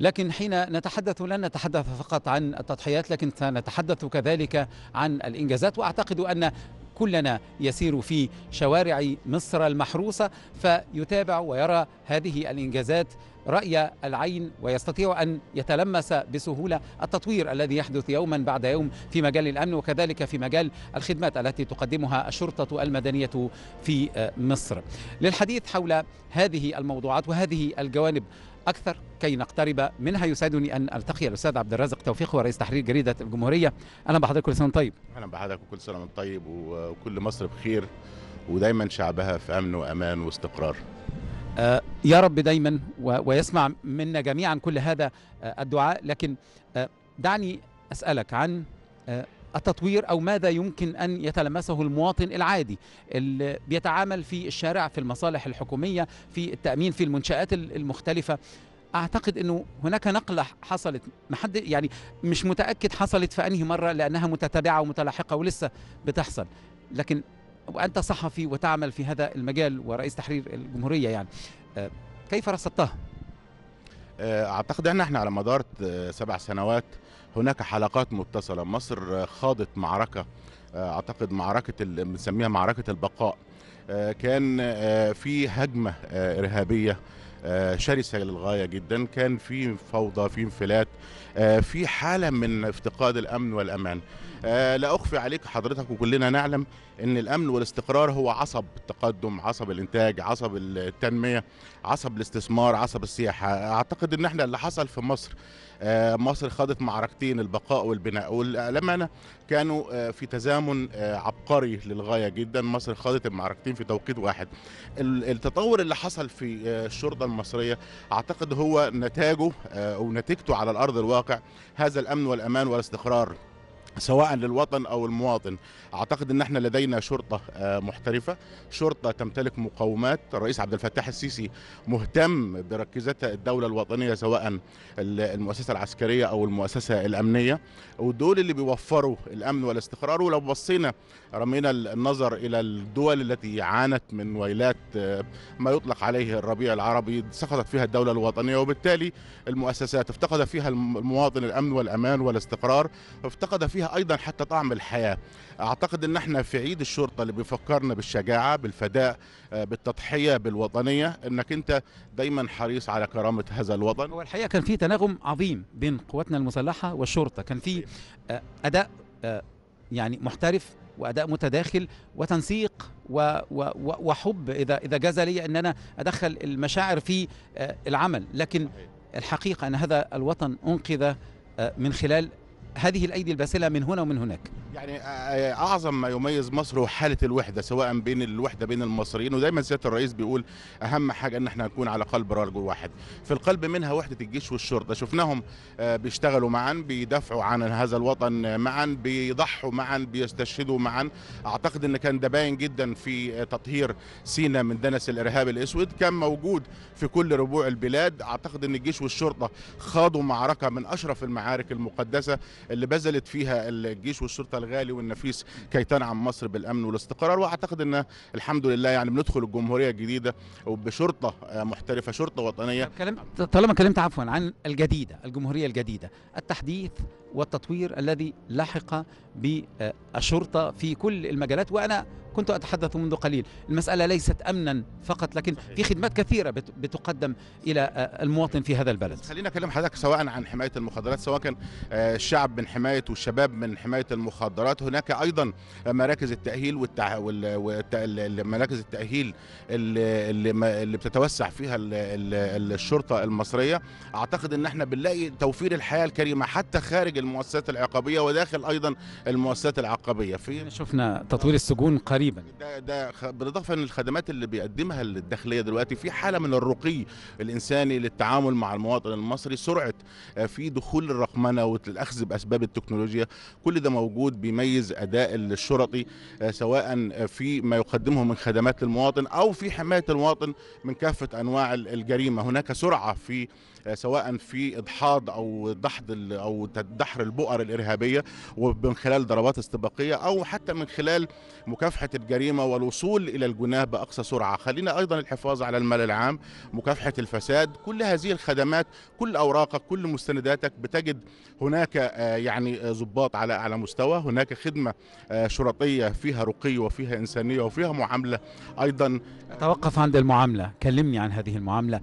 لكن حين نتحدث لن نتحدث فقط عن التضحيات لكن سنتحدث كذلك عن الإنجازات وأعتقد أن كلنا يسير في شوارع مصر المحروسة فيتابع ويرى هذه الإنجازات رأي العين ويستطيع أن يتلمس بسهولة التطوير الذي يحدث يوما بعد يوم في مجال الأمن وكذلك في مجال الخدمات التي تقدمها الشرطة المدنية في مصر للحديث حول هذه الموضوعات وهذه الجوانب أكثر كي نقترب منها يسعدني أن ألتقي الأستاذ عبد الرازق توفيق هو رئيس تحرير جريدة الجمهورية أهلا بحضرتك كل سنة طيب أهلا بحضرتك وكل سنة طيب وكل مصر بخير ودايما شعبها في أمن وأمان واستقرار آه، يا رب دايما ويسمع منا جميعا كل هذا آه، الدعاء لكن آه، دعني أسألك عن التطوير أو ماذا يمكن أن يتلمسه المواطن العادي اللي بيتعامل في الشارع في المصالح الحكومية في التأمين في المنشآت المختلفة اعتقد انه هناك نقله حصلت ما يعني مش متاكد حصلت في انهي مره لانها متتابعه ومتلاحقه ولسه بتحصل لكن وأنت صحفي وتعمل في هذا المجال ورئيس تحرير الجمهورية يعني آه، كيف رصدتها؟ آه، أعتقد أن احنا على مدار آه، سبع سنوات هناك حلقات متصلة مصر خاضت معركة أعتقد معركة بنسميها معركة البقاء كان في هجمة إرهابية شرسه للغايه جدا كان في فوضى في انفلات في حاله من افتقاد الامن والامان آه، لا أخفي عليك حضرتك وكلنا نعلم أن الأمن والاستقرار هو عصب التقدم عصب الإنتاج عصب التنمية عصب الاستثمار عصب السياحة أعتقد أن احنا اللي حصل في مصر آه، مصر خاضت معركتين البقاء والبناء والأمانة كانوا آه، في تزامن عبقري للغاية جدا مصر خاضت المعركتين في توقيت واحد التطور اللي حصل في الشرطة المصرية أعتقد هو نتاجه أو نتيجته على الأرض الواقع هذا الأمن والأمان والاستقرار سواء للوطن او المواطن اعتقد ان احنا لدينا شرطه آه، محترفه شرطه تمتلك مقومات الرئيس عبد الفتاح السيسي مهتم بركيزتها الدوله الوطنيه سواء المؤسسه العسكريه او المؤسسه الامنيه ودول اللي بيوفروا الامن والاستقرار ولو بصينا رمينا النظر الى الدول التي عانت من ويلات آه، ما يطلق عليه الربيع العربي سقطت فيها الدوله الوطنيه وبالتالي المؤسسات افتقد فيها المواطن الامن والامان والاستقرار افتقد فيها فيها ايضا حتى طعم الحياه اعتقد ان احنا في عيد الشرطه اللي بيفكرنا بالشجاعه بالفداء آه، بالتضحيه بالوطنيه انك انت دايما حريص على كرامه هذا الوطن هو الحقيقه كان في تناغم عظيم بين قواتنا المسلحه والشرطه كان في آه، اداء آه، يعني محترف واداء متداخل وتنسيق و و وحب اذا اذا جاز لي ان انا ادخل المشاعر في العمل لكن الحقيقه ان هذا الوطن انقذ من خلال هذه الأيدي الباسلة من هنا ومن هناك يعني آه، آه، اعظم ما يميز مصر هو حاله الوحده سواء بين الوحده بين المصريين ودايما سياده الرئيس بيقول اهم حاجه ان احنا نكون على قلب رجل واحد في القلب منها وحده الجيش والشرطه شفناهم آه، بيشتغلوا معا بيدافعوا عن هذا الوطن معا بيضحوا معا بيستشهدوا معا اعتقد ان كان ده باين جدا في تطهير سينا من دنس الارهاب الاسود كان موجود في كل ربوع البلاد اعتقد ان الجيش والشرطه خاضوا معركه من اشرف المعارك المقدسه اللي بذلت فيها الجيش والشرطه الغالي والنفيس كي تنعم مصر بالامن والاستقرار واعتقد ان الحمد لله يعني بندخل الجمهوريه الجديده وبشرطه محترفه شرطه وطنيه طالما كلمت عفوا عن الجديده الجمهوريه الجديده التحديث والتطوير الذي لحق بالشرطة في كل المجالات وأنا كنت أتحدث منذ قليل المسألة ليست أمنا فقط لكن في خدمات كثيرة بتقدم إلى المواطن في هذا البلد خلينا أكلم حضرتك سواء عن حماية المخدرات سواء كان آه، الشعب من حماية والشباب من حماية المخدرات هناك أيضا مراكز التأهيل والمراكز مراكز التأهيل اللي, اللي بتتوسع فيها الشرطة المصرية أعتقد أن احنا بنلاقي توفير الحياة الكريمة حتى خارج المؤسسات العقابيه وداخل ايضا المؤسسات العقابيه في شفنا تطوير السجون قريبا ده ده بالاضافه ان الخدمات اللي بيقدمها الداخليه دلوقتي في حاله من الرقي الانساني للتعامل مع المواطن المصري سرعه آه، في دخول الرقمنه والاخذ باسباب التكنولوجيا كل ده موجود بيميز اداء الشرطي آه، سواء آه، في ما يقدمه من خدمات للمواطن او في حمايه المواطن من كافه انواع الجريمه هناك سرعه في سواء في إضحاض او دحض او بحر البؤر الارهابيه ومن خلال ضربات استباقيه او حتى من خلال مكافحه الجريمه والوصول الى الجناه باقصى سرعه، خلينا ايضا الحفاظ على المال العام، مكافحه الفساد، كل هذه الخدمات، كل اوراقك، كل مستنداتك بتجد هناك آه، يعني آه، ضباط على اعلى مستوى، هناك خدمه آه، شرطيه فيها رقي وفيها انسانيه وفيها معامله ايضا اتوقف عند المعامله، كلمني عن هذه المعامله،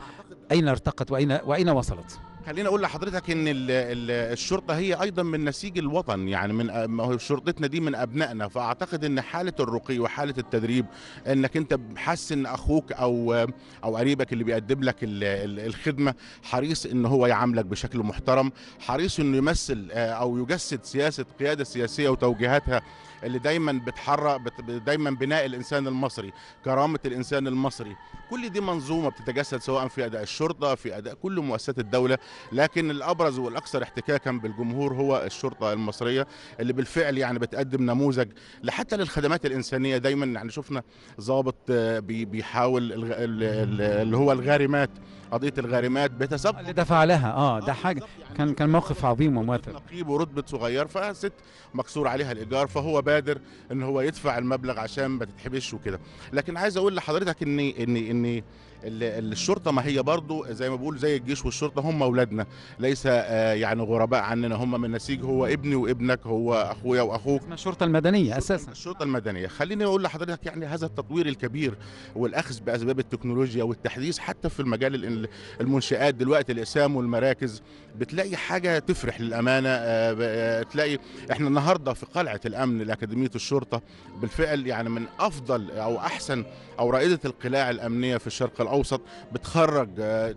اين ارتقت واين واين وصلت؟ خليني اقول لحضرتك ان الـ الـ الشرطه هي ايضا من نسيج الوطن يعني من ما هو شرطتنا دي من ابنائنا فاعتقد ان حاله الرقي وحاله التدريب انك انت حاسس ان اخوك او او قريبك اللي بيقدم لك الخدمه حريص ان هو يعاملك بشكل محترم حريص انه يمثل آه، او يجسد سياسه قياده سياسيه وتوجيهاتها اللي دايما بتحرك دايما بناء الانسان المصري كرامه الانسان المصري كل دي منظومه بتتجسد سواء في اداء الشرطه في اداء كل مؤسسات الدوله لكن الابرز والاكثر احتكاكا بالجمهور هو الشرطه المصريه اللي بالفعل يعني بتقدم نموذج لحتى للخدمات الانسانيه دايما يعني شفنا ضابط آه، بيحاول اللي هو الغارمات قضيه الغارمات بتسبق اللي دفع لها اه ده آه، حاجه يعني. كان كان موقف عظيم ومؤثر نقيب ورتبه صغير فست مكسور عليها الايجار فهو بادر ان هو يدفع المبلغ عشان ما تتحبش وكده لكن عايز اقول لحضرتك ان ان ان الشرطه ما هي برضو زي ما بقول زي الجيش والشرطه هم اولادنا ليس آه، يعني غرباء عننا هم من نسيج هو ابني وابنك هو اخويا واخوك اسمها الشرطه المدنيه اساسا الشرطه المدنيه خليني اقول لحضرتك يعني هذا التطوير الكبير والاخذ باسباب التكنولوجيا والتحديث حتى في المجال المنشات دلوقتي الاقسام والمراكز بتلاقي حاجه تفرح للامانه آه، آه، تلاقي احنا النهارده في قلعه الامن لاكاديميه الشرطه بالفعل يعني من افضل او احسن او رائده القلاع الامنيه في الشرق الاوسط بتخرج آه،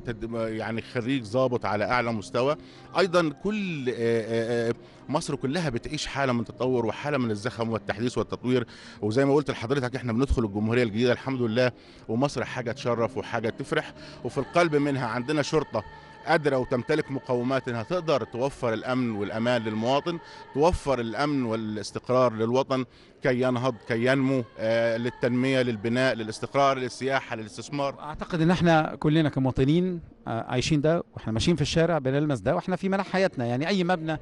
يعني خريج ظابط على اعلى مستوى ايضا كل آه، آه، مصر كلها بتعيش حاله من التطور وحاله من الزخم والتحديث والتطوير وزي ما قلت لحضرتك احنا بندخل الجمهوريه الجديده الحمد لله ومصر حاجه تشرف وحاجه تفرح وفي القلب منها عندنا شرطه قادره وتمتلك مقومات انها تقدر توفر الامن والامان للمواطن توفر الامن والاستقرار للوطن كي ينهض كي ينمو آه، للتنميه للبناء للاستقرار للسياحه للاستثمار اعتقد ان احنا كلنا كمواطنين آه، عايشين ده واحنا ماشيين في الشارع بنلمس ده واحنا في منح حياتنا يعني اي مبنى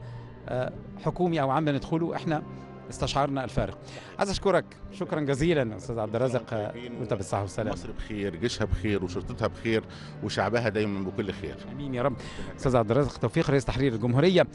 آه، حكومي او عام بندخله احنا استشعرنا الفارق عايز اشكرك شكرا جزيلا استاذ عبد الرازق وانت بالصحه والسلامه مصر بخير جيشها بخير وشرطتها بخير وشعبها دايما بكل خير امين يا رب استاذ عبد الرازق توفيق رئيس تحرير الجمهوريه